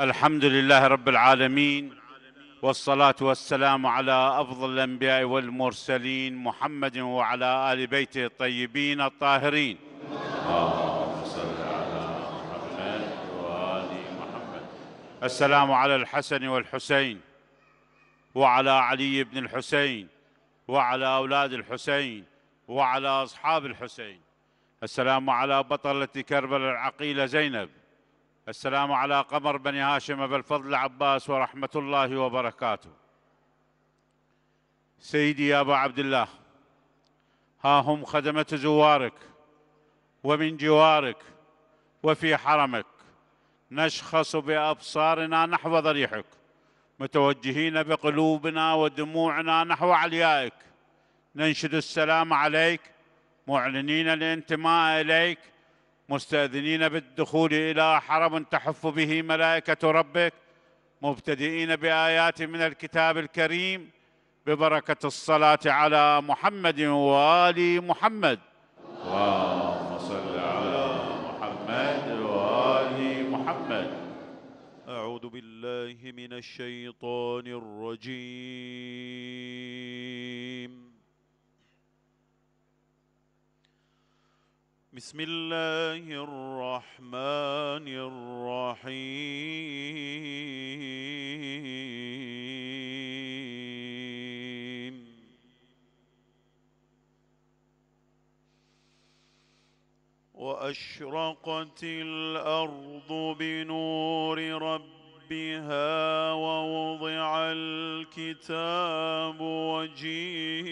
الحمد لله رب العالمين والصلاة والسلام على أفضل الأنبياء والمرسلين محمد وعلى آل بيته الطيبين الطاهرين اللهم صل على محمد وآل محمد السلام على الحسن والحسين وعلى علي بن الحسين وعلى أولاد الحسين وعلى أصحاب الحسين السلام على بطلة كربلاء العقيلة زينب السلام على قمر بني هاشم أبا الفضل عباس ورحمة الله وبركاته سيدي يا أبا عبد الله ها هم خدمة زوارك ومن جوارك وفي حرمك نشخص بأبصارنا نحو ضريحك متوجهين بقلوبنا ودموعنا نحو عليائك ننشد السلام عليك معلنين الانتماء إليك مستاذنين بالدخول إلى حرم تحف به ملائكة ربك مبتدئين بآيات من الكتاب الكريم ببركة الصلاة على محمد وآل محمد اللهم صل على محمد وآل محمد أعوذ بالله من الشيطان الرجيم بسم الله الرحمن الرحيم واشرقت الارض بنور ربها ووضع الكتاب وجيء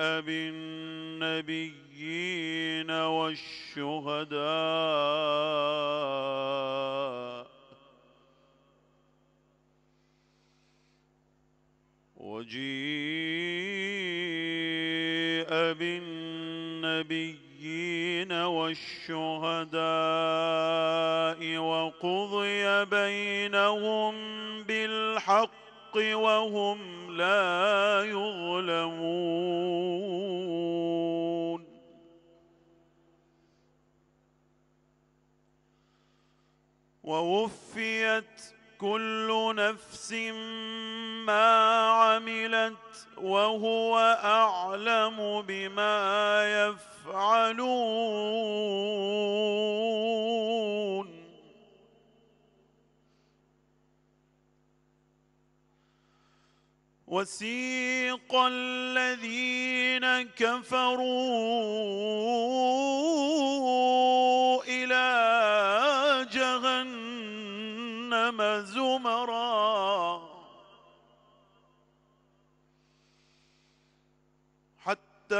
بالنسبة النبيين والشهداء وجيء بالنبيين والشهداء وقضي بينهم بالحق وهم لا يظلمون ووفيت كل نفس ما عملت وهو أعلم بما يفعلون وسيق الذين كفروا جهنم زمرا حتى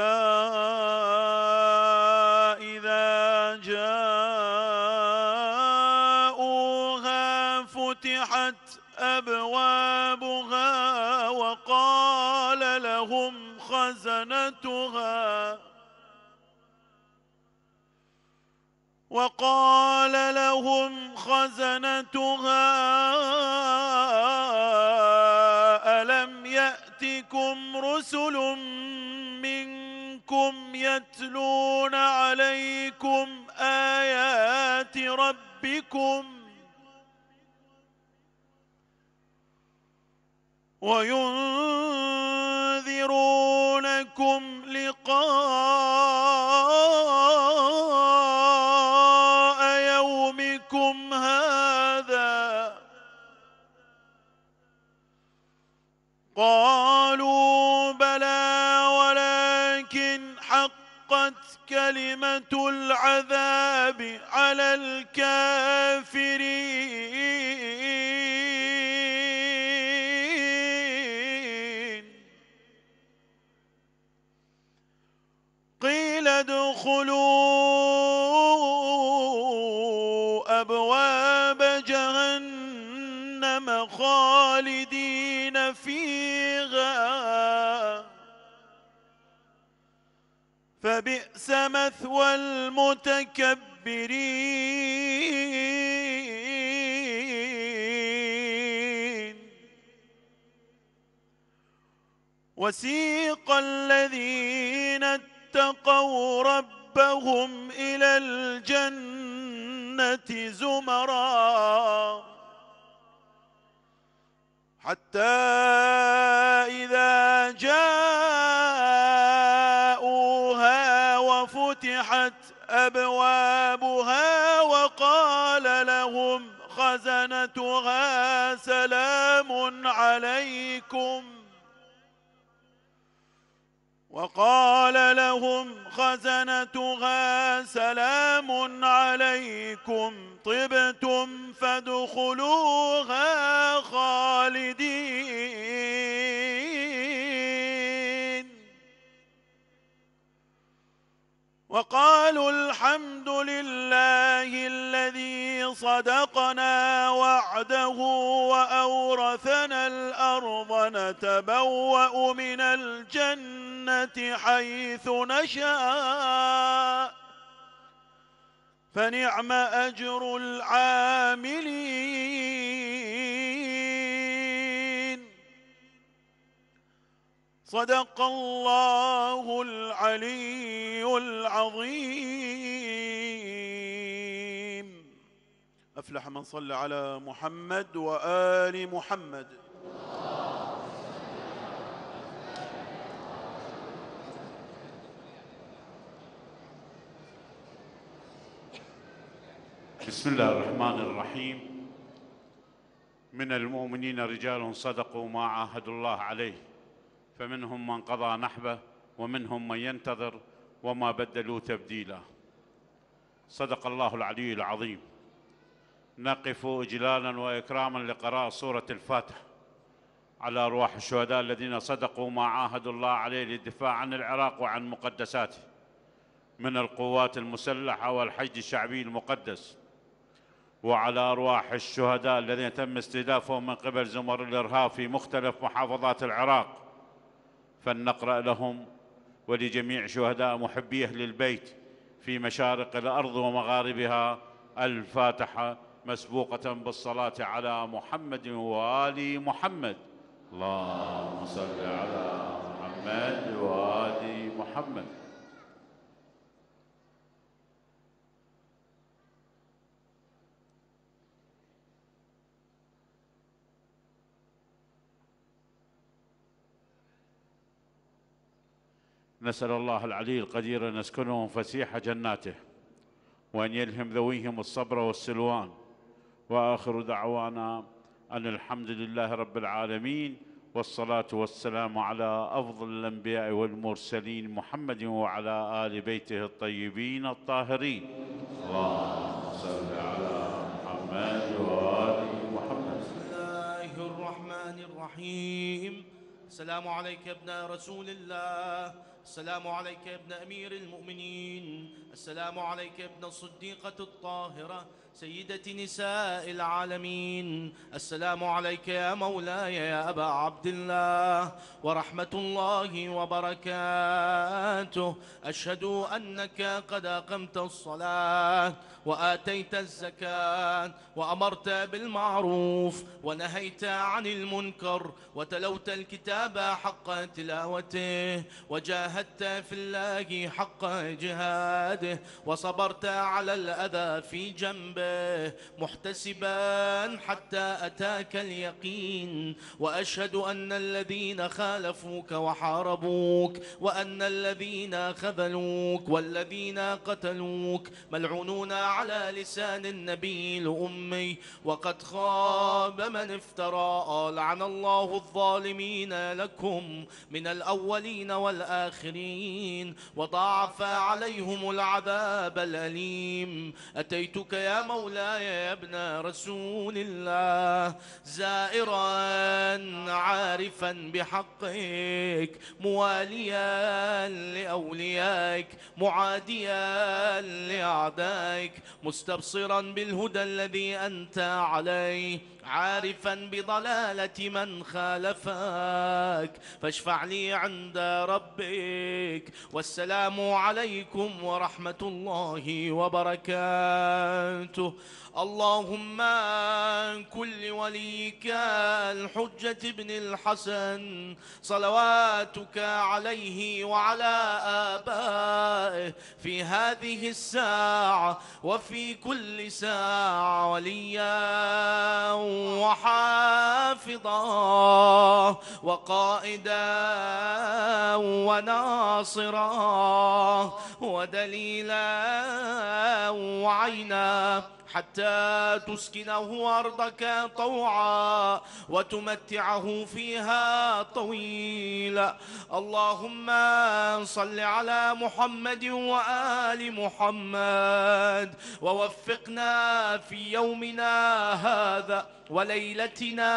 إذا جاءوها فتحت أبوابها وقال لهم خزنتها وقال لهم خزنتها ألم يأتكم رسل منكم يتلون عليكم آيات ربكم وينذرونكم لقاء قالوا بلى ولكن حقت كلمة العذاب على الكافرين قيل ادخلوا أبواب جهنم خالد فيها فبئس مثوى المتكبرين وسيق الذين اتقوا ربهم إلى الجنة زمرًا حتى إذا جاءوها وفتحت أبوابها وقال لهم خزنتها سلام عليكم وقال لهم خزنتها سلام عليكم طبتم فادخلوها خالدين وقالوا الحمد لله الذي صدقنا وعده وأورثنا الأرض نتبوأ من الجنة الجنة حيث نشاء فنعم أجر العاملين صدق الله العلي العظيم أفلح من صلى على محمد وآل محمد بسم الله الرحمن الرحيم من المؤمنين رجال صدقوا ما عاهدوا الله عليه فمنهم من قضى نحبه ومنهم من ينتظر وما بدلوا تبديلا صدق الله العلي العظيم نقف إجلالا وإكراما لقراءة سورة الفاتحة على أرواح الشهداء الذين صدقوا ما عاهدوا الله عليه للدفاع عن العراق وعن مقدساته من القوات المسلحة والحج الشعبي المقدس وعلى أرواح الشهداء الذين تم استهدافهم من قبل زمر الإرهاب في مختلف محافظات العراق فلنقرأ لهم ولجميع شهداء محبي أهل البيت في مشارق الأرض ومغاربها الفاتحة مسبوقة بالصلاة على محمد وآل محمد اللهم صل على محمد وآل محمد نسأل الله العلي القدير أن يسكنهم فسيح جناته وأن يلهم ذويهم الصبر والسلوان وآخر دعوانا أن الحمد لله رب العالمين والصلاة والسلام على أفضل الأنبياء والمرسلين محمد وعلى آل بيته الطيبين الطاهرين اللهم صل على محمد وآل محمد بسم الله الرحمن الرحيم السلام عليك يا ابن رسول الله السلام عليك يا ابن أمير المؤمنين السلام عليك يا ابن الصديقة الطاهرة سيدة نساء العالمين السلام عليك يا مولاي يا أبا عبد الله ورحمة الله وبركاته أشهد أنك قد أقمت الصلاة وآتيت الزكاة وأمرت بالمعروف ونهيت عن المنكر وتلوت الكتاب حق تلاوته وجاهدت في الله حق جهاده وصبرت على الأذى في جنبه محتسبا حتى أتاك اليقين وأشهد أن الذين خالفوك وحاربوك وأن الذين خذلوك والذين قتلوك ملعونون على لسان النبي الأمي وقد خاب من افترى لعن الله الظالمين لكم من الأولين والآخرين وضاعف عليهم العذاب الأليم أتيتك يا مولاي يا ابن رسول الله زائرا عارفا بحقك مواليا لأوليائك معاديا لأعدائك مستبصرا بالهدى الذي أنت عليه عارفا بضلالة من خالفك فاشفع لي عند ربك والسلام عليكم ورحمة الله وبركاته اللهم كل وليك الحجة ابن الحسن صلواتك عليه وعلى آبائه في هذه الساعة وفي كل ساعة وليا وحافظا وقائدا وناصرا ودليلا وعينا حتى تسكنه أرضك طوعا وتمتعه فيها طويلا اللهم صل على محمد وآل محمد ووفقنا في يومنا هذا وليلتنا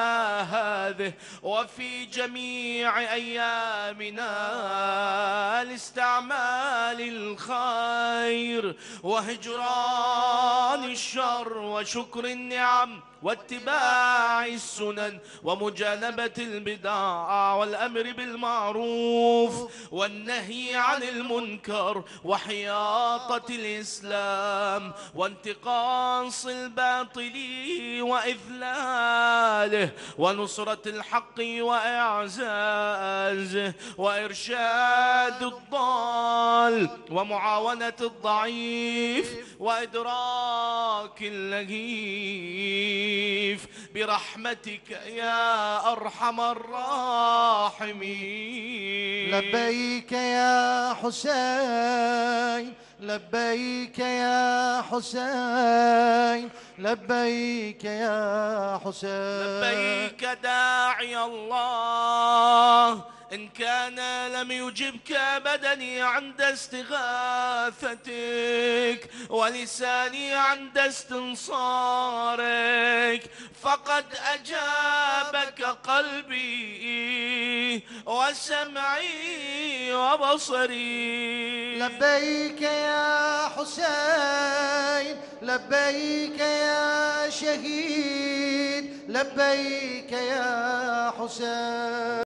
هذه وفي جميع أيامنا لاستعمال الخير وهجران الشر وشكر النعم واتباع السنن ومجانبة البدع والأمر بالمعروف والنهي عن المنكر وحياطة الإسلام وانتقاص الباطل وإذلاله ونصرة الحق وإعزازه وإرشاد الضال ومعاونة الضعيف وإدراك اللهيب الشريف برحمتك يا أرحم الراحمين لبيك يا حسين لبيك يا حسين لبيك يا حسين لبيك داعي الله إن كان لم يجبك بدني عند استغاثتك ولساني عند استنصارك فقد أجابك قلبي وسمعي وبصري لبيك يا حسين لبيك يا شهيد لبيك يا حسين